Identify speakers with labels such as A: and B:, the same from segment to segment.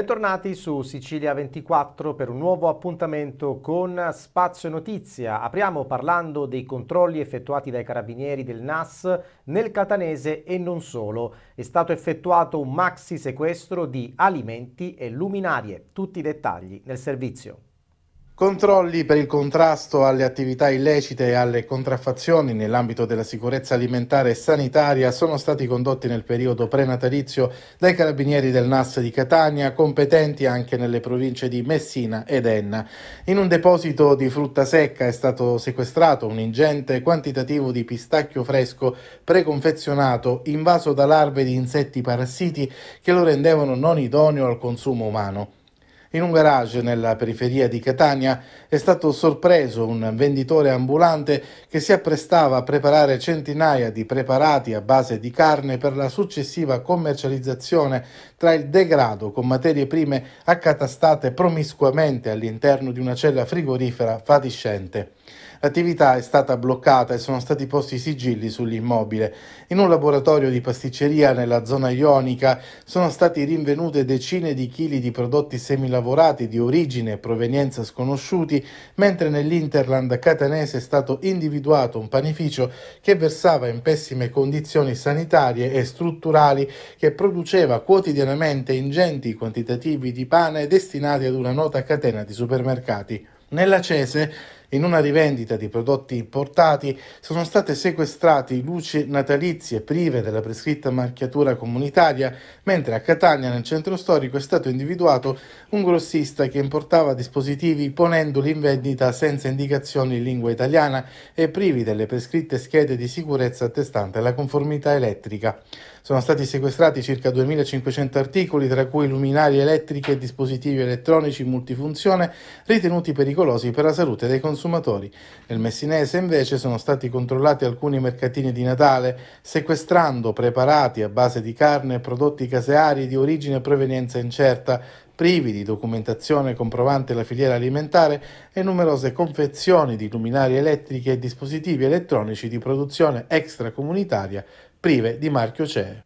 A: Bentornati su Sicilia 24 per un nuovo appuntamento con Spazio Notizia. Apriamo parlando dei controlli effettuati dai carabinieri del NAS nel Catanese e non solo. È stato effettuato un maxi sequestro di alimenti e luminarie. Tutti i dettagli nel servizio.
B: Controlli per il contrasto alle attività illecite e alle contraffazioni nell'ambito della sicurezza alimentare e sanitaria sono stati condotti nel periodo prenatalizio dai carabinieri del NAS di Catania, competenti anche nelle province di Messina ed Enna. In un deposito di frutta secca è stato sequestrato un ingente quantitativo di pistacchio fresco preconfezionato invaso da larve di insetti parassiti che lo rendevano non idoneo al consumo umano. In un garage nella periferia di Catania è stato sorpreso un venditore ambulante che si apprestava a preparare centinaia di preparati a base di carne per la successiva commercializzazione tra il degrado con materie prime accatastate promiscuamente all'interno di una cella frigorifera fatiscente. L'attività è stata bloccata e sono stati posti sigilli sull'immobile. In un laboratorio di pasticceria nella zona ionica sono stati rinvenute decine di chili di prodotti semilavorati di origine e provenienza sconosciuti, mentre nell'Interland catanese è stato individuato un panificio che versava in pessime condizioni sanitarie e strutturali, che produceva quotidianamente ingenti quantitativi di pane destinati ad una nota catena di supermercati. Nella Cese in una rivendita di prodotti importati sono state sequestrate luci natalizie prive della prescritta marchiatura comunitaria, mentre a Catania, nel centro storico, è stato individuato un grossista che importava dispositivi ponendoli in vendita senza indicazioni in lingua italiana e privi delle prescritte schede di sicurezza attestante la conformità elettrica. Sono stati sequestrati circa 2.500 articoli, tra cui luminarie elettriche e dispositivi elettronici multifunzione, ritenuti pericolosi per la salute dei consumatori. Nel Messinese, invece, sono stati controllati alcuni mercatini di Natale, sequestrando preparati a base di carne e prodotti caseari di origine e provenienza incerta, privi di documentazione comprovante la filiera alimentare e numerose confezioni di luminarie elettriche e dispositivi elettronici di produzione extracomunitaria prive di marchio CE.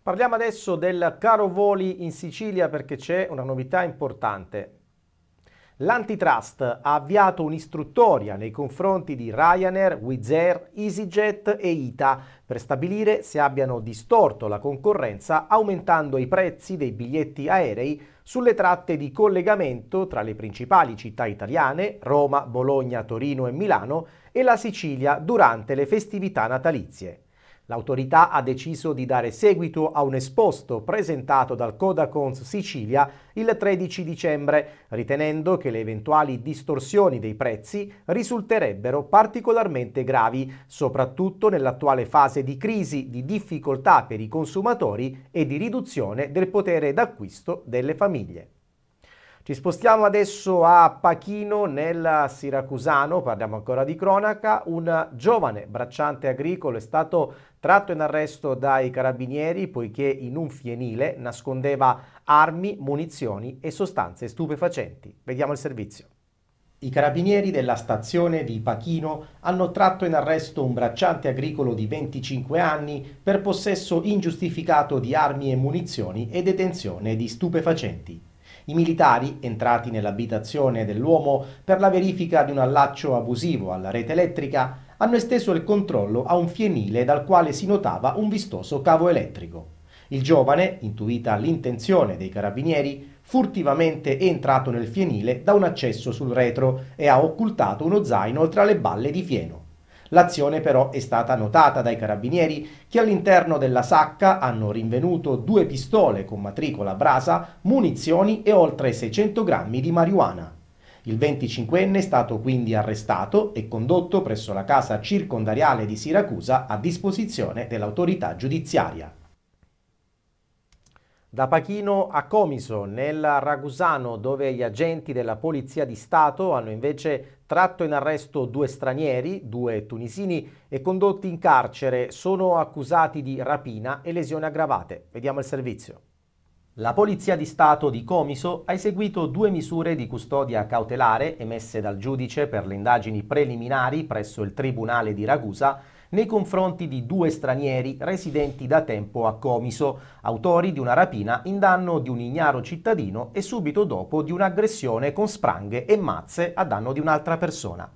A: Parliamo adesso del caro voli in Sicilia perché c'è una novità importante. L'antitrust ha avviato un'istruttoria nei confronti di Ryanair, Wizz Air, EasyJet e ITA per stabilire se abbiano distorto la concorrenza aumentando i prezzi dei biglietti aerei sulle tratte di collegamento tra le principali città italiane, Roma, Bologna, Torino e Milano, e la Sicilia durante le festività natalizie. L'autorità ha deciso di dare seguito a un esposto presentato dal Codacons Sicilia il 13 dicembre, ritenendo che le eventuali distorsioni dei prezzi risulterebbero particolarmente gravi, soprattutto nell'attuale fase di crisi, di difficoltà per i consumatori e di riduzione del potere d'acquisto delle famiglie. Ci spostiamo adesso a Pachino nel Siracusano, parliamo ancora di cronaca, un giovane bracciante agricolo è stato tratto in arresto dai carabinieri poiché in un fienile nascondeva armi, munizioni e sostanze stupefacenti. Vediamo il servizio. I carabinieri della stazione di Pachino hanno tratto in arresto un bracciante agricolo di 25 anni per possesso ingiustificato di armi e munizioni e detenzione di stupefacenti. I militari, entrati nell'abitazione dell'uomo per la verifica di un allaccio abusivo alla rete elettrica, hanno esteso il controllo a un fienile dal quale si notava un vistoso cavo elettrico. Il giovane, intuita l'intenzione dei carabinieri, furtivamente è entrato nel fienile da un accesso sul retro e ha occultato uno zaino tra le balle di fieno. L'azione però è stata notata dai carabinieri che all'interno della sacca hanno rinvenuto due pistole con matricola brasa, munizioni e oltre 600 grammi di marijuana. Il 25enne è stato quindi arrestato e condotto presso la casa circondariale di Siracusa a disposizione dell'autorità giudiziaria. Da Pachino a Comiso, nel Ragusano, dove gli agenti della Polizia di Stato hanno invece tratto in arresto due stranieri, due tunisini, e condotti in carcere, sono accusati di rapina e lesioni aggravate. Vediamo il servizio. La Polizia di Stato di Comiso ha eseguito due misure di custodia cautelare emesse dal giudice per le indagini preliminari presso il Tribunale di Ragusa nei confronti di due stranieri residenti da tempo a Comiso, autori di una rapina in danno di un ignaro cittadino e subito dopo di un'aggressione con spranghe e mazze a danno di un'altra persona.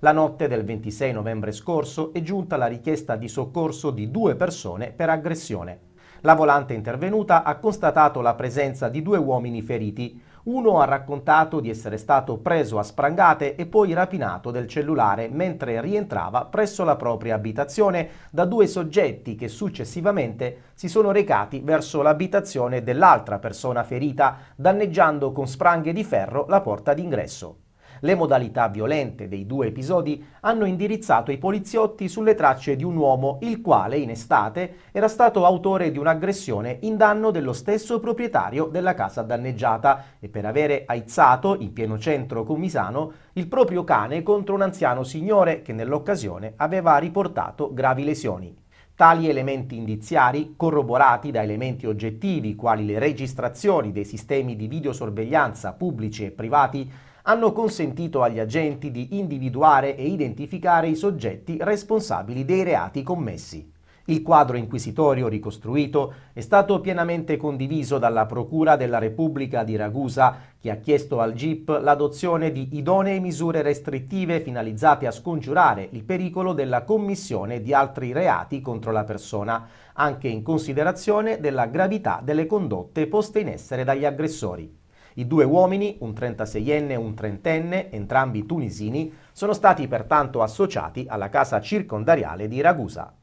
A: La notte del 26 novembre scorso è giunta la richiesta di soccorso di due persone per aggressione. La volante intervenuta ha constatato la presenza di due uomini feriti. Uno ha raccontato di essere stato preso a sprangate e poi rapinato del cellulare mentre rientrava presso la propria abitazione da due soggetti che successivamente si sono recati verso l'abitazione dell'altra persona ferita, danneggiando con spranghe di ferro la porta d'ingresso. Le modalità violente dei due episodi hanno indirizzato i poliziotti sulle tracce di un uomo il quale in estate era stato autore di un'aggressione in danno dello stesso proprietario della casa danneggiata e per avere aizzato in pieno centro comisano il proprio cane contro un anziano signore che nell'occasione aveva riportato gravi lesioni. Tali elementi indiziari, corroborati da elementi oggettivi quali le registrazioni dei sistemi di videosorveglianza pubblici e privati, hanno consentito agli agenti di individuare e identificare i soggetti responsabili dei reati commessi. Il quadro inquisitorio ricostruito è stato pienamente condiviso dalla Procura della Repubblica di Ragusa, che ha chiesto al GIP l'adozione di idonee misure restrittive finalizzate a scongiurare il pericolo della commissione di altri reati contro la persona, anche in considerazione della gravità delle condotte poste in essere dagli aggressori. I due uomini, un 36enne e un trentenne, entrambi tunisini, sono stati pertanto associati alla casa circondariale di Ragusa.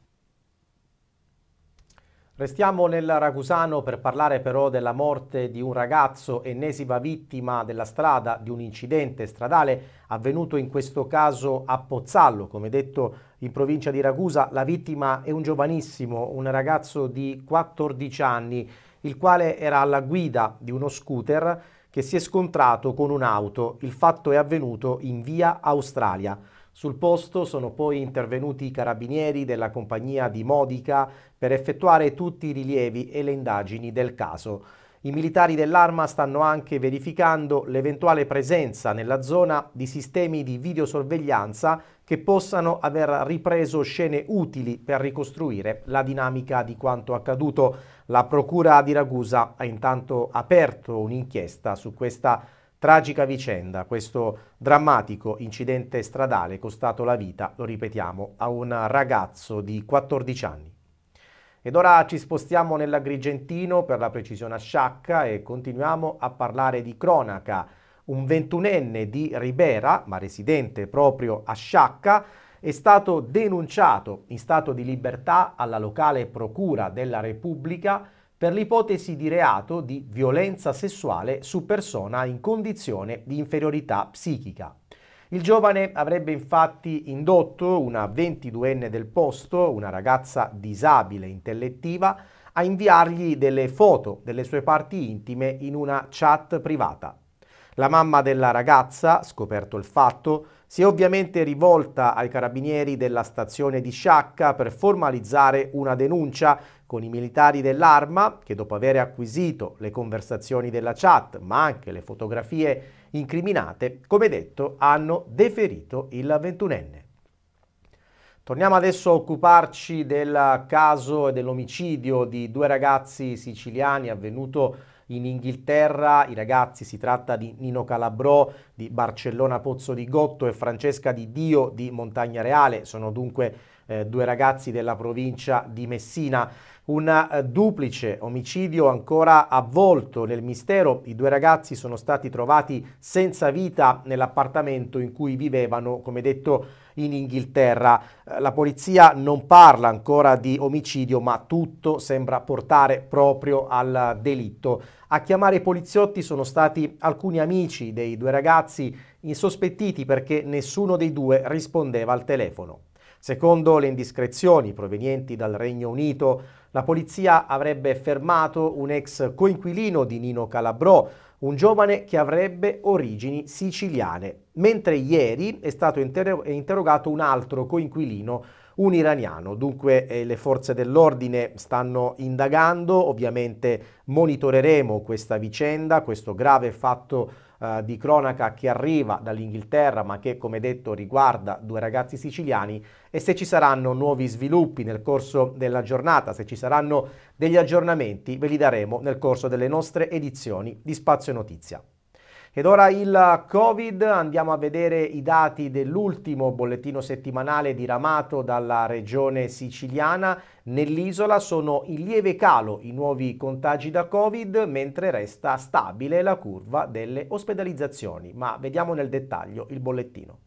A: Restiamo nel Ragusano per parlare però della morte di un ragazzo, ennesima vittima della strada, di un incidente stradale avvenuto in questo caso a Pozzallo, come detto in provincia di Ragusa. La vittima è un giovanissimo, un ragazzo di 14 anni, il quale era alla guida di uno scooter che si è scontrato con un'auto. Il fatto è avvenuto in via Australia. Sul posto sono poi intervenuti i carabinieri della compagnia di Modica per effettuare tutti i rilievi e le indagini del caso. I militari dell'Arma stanno anche verificando l'eventuale presenza nella zona di sistemi di videosorveglianza che possano aver ripreso scene utili per ricostruire la dinamica di quanto accaduto. La Procura di Ragusa ha intanto aperto un'inchiesta su questa tragica vicenda, questo drammatico incidente stradale costato la vita, lo ripetiamo, a un ragazzo di 14 anni. Ed ora ci spostiamo nell'Agrigentino, per la precisione a Sciacca, e continuiamo a parlare di cronaca. Un ventunenne di Ribera, ma residente proprio a Sciacca, è stato denunciato in stato di libertà alla locale Procura della Repubblica per l'ipotesi di reato di violenza sessuale su persona in condizione di inferiorità psichica. Il giovane avrebbe infatti indotto una 22enne del posto, una ragazza disabile intellettiva, a inviargli delle foto delle sue parti intime in una chat privata. La mamma della ragazza, scoperto il fatto, si è ovviamente rivolta ai carabinieri della stazione di Sciacca per formalizzare una denuncia con i militari dell'arma che dopo aver acquisito le conversazioni della chat ma anche le fotografie incriminate, come detto, hanno deferito il ventunenne. Torniamo adesso a occuparci del caso e dell'omicidio di due ragazzi siciliani avvenuto in Inghilterra. I ragazzi si tratta di Nino Calabrò di Barcellona Pozzo di Gotto e Francesca di Dio di Montagna Reale. Sono dunque eh, due ragazzi della provincia di Messina. Un eh, duplice omicidio ancora avvolto nel mistero. I due ragazzi sono stati trovati senza vita nell'appartamento in cui vivevano, come detto, in Inghilterra. Eh, la polizia non parla ancora di omicidio, ma tutto sembra portare proprio al delitto. A chiamare i poliziotti sono stati alcuni amici dei due ragazzi insospettiti perché nessuno dei due rispondeva al telefono. Secondo le indiscrezioni provenienti dal Regno Unito, la polizia avrebbe fermato un ex coinquilino di Nino Calabrò, un giovane che avrebbe origini siciliane, mentre ieri è stato inter interrogato un altro coinquilino un iraniano. Dunque eh, le forze dell'ordine stanno indagando, ovviamente monitoreremo questa vicenda, questo grave fatto eh, di cronaca che arriva dall'Inghilterra ma che come detto riguarda due ragazzi siciliani e se ci saranno nuovi sviluppi nel corso della giornata, se ci saranno degli aggiornamenti ve li daremo nel corso delle nostre edizioni di Spazio Notizia. Ed ora il Covid, andiamo a vedere i dati dell'ultimo bollettino settimanale diramato dalla regione siciliana. Nell'isola sono in lieve calo i nuovi contagi da Covid, mentre resta stabile la curva delle ospedalizzazioni. Ma vediamo nel dettaglio il bollettino.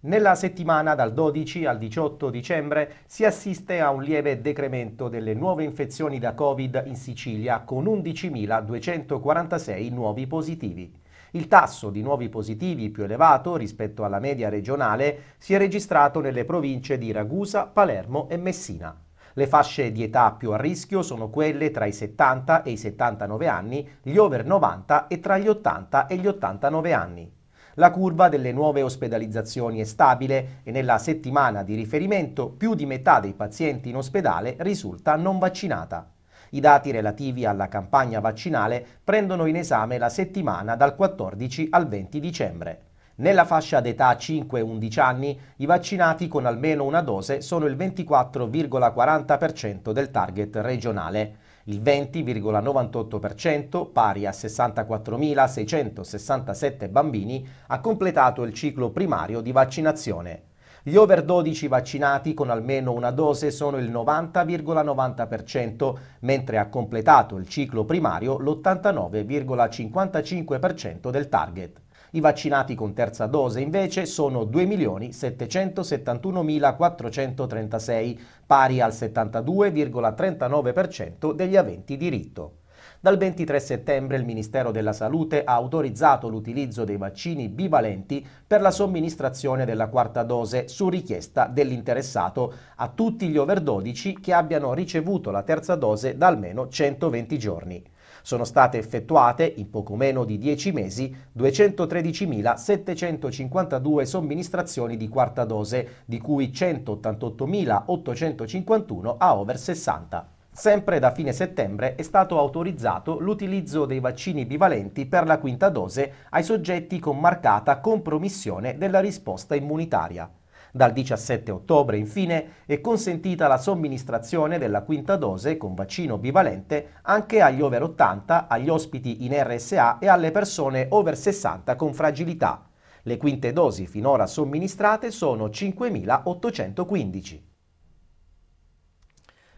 A: Nella settimana dal 12 al 18 dicembre si assiste a un lieve decremento delle nuove infezioni da Covid in Sicilia con 11.246 nuovi positivi. Il tasso di nuovi positivi più elevato rispetto alla media regionale si è registrato nelle province di Ragusa, Palermo e Messina. Le fasce di età più a rischio sono quelle tra i 70 e i 79 anni, gli over 90 e tra gli 80 e gli 89 anni. La curva delle nuove ospedalizzazioni è stabile e nella settimana di riferimento più di metà dei pazienti in ospedale risulta non vaccinata. I dati relativi alla campagna vaccinale prendono in esame la settimana dal 14 al 20 dicembre. Nella fascia d'età 5-11 anni i vaccinati con almeno una dose sono il 24,40% del target regionale, il 20,98% pari a 64.667 bambini ha completato il ciclo primario di vaccinazione. Gli over 12 vaccinati con almeno una dose sono il 90,90%, mentre ha completato il ciclo primario l'89,55% del target. I vaccinati con terza dose invece sono 2.771.436, pari al 72,39% degli aventi diritto. Dal 23 settembre il Ministero della Salute ha autorizzato l'utilizzo dei vaccini bivalenti per la somministrazione della quarta dose su richiesta dell'interessato a tutti gli over 12 che abbiano ricevuto la terza dose da almeno 120 giorni. Sono state effettuate, in poco meno di 10 mesi, 213.752 somministrazioni di quarta dose, di cui 188.851 a over 60. Sempre da fine settembre è stato autorizzato l'utilizzo dei vaccini bivalenti per la quinta dose ai soggetti con marcata compromissione della risposta immunitaria. Dal 17 ottobre, infine, è consentita la somministrazione della quinta dose con vaccino bivalente anche agli over 80, agli ospiti in RSA e alle persone over 60 con fragilità. Le quinte dosi finora somministrate sono 5.815.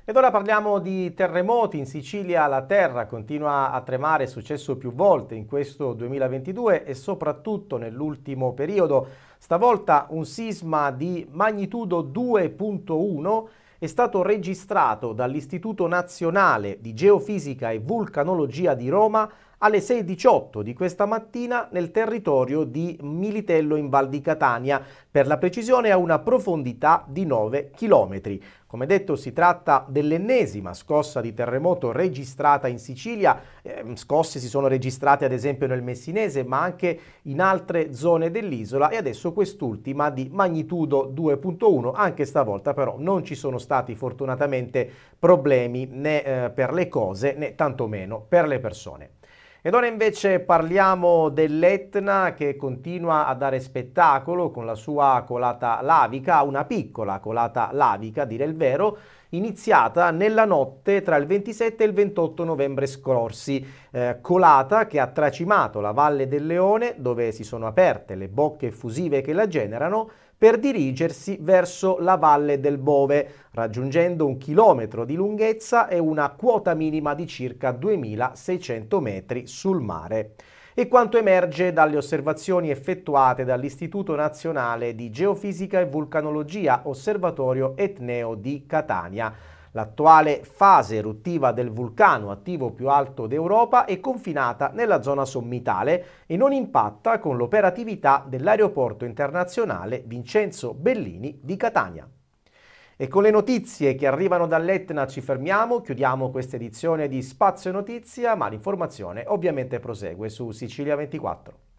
A: Ed ora parliamo di terremoti. In Sicilia la terra continua a tremare, è successo più volte in questo 2022 e soprattutto nell'ultimo periodo. Stavolta un sisma di magnitudo 2.1 è stato registrato dall'Istituto Nazionale di Geofisica e Vulcanologia di Roma alle 6.18 di questa mattina nel territorio di Militello in Val di Catania, per la precisione a una profondità di 9 km. Come detto si tratta dell'ennesima scossa di terremoto registrata in Sicilia, eh, scosse si sono registrate ad esempio nel Messinese ma anche in altre zone dell'isola e adesso quest'ultima di magnitudo 2.1, anche stavolta però non ci sono stati fortunatamente problemi né eh, per le cose né tantomeno per le persone. Ed ora invece parliamo dell'Etna che continua a dare spettacolo con la sua colata lavica, una piccola colata lavica, dire il vero, iniziata nella notte tra il 27 e il 28 novembre scorsi, eh, colata che ha tracimato la Valle del Leone, dove si sono aperte le bocche effusive che la generano, per dirigersi verso la valle del Bove, raggiungendo un chilometro di lunghezza e una quota minima di circa 2600 metri sul mare e quanto emerge dalle osservazioni effettuate dall'Istituto Nazionale di Geofisica e Vulcanologia Osservatorio Etneo di Catania, L'attuale fase eruttiva del vulcano attivo più alto d'Europa è confinata nella zona sommitale e non impatta con l'operatività dell'aeroporto internazionale Vincenzo Bellini di Catania. E con le notizie che arrivano dall'Etna ci fermiamo, chiudiamo questa edizione di Spazio Notizia, ma l'informazione ovviamente prosegue su Sicilia 24.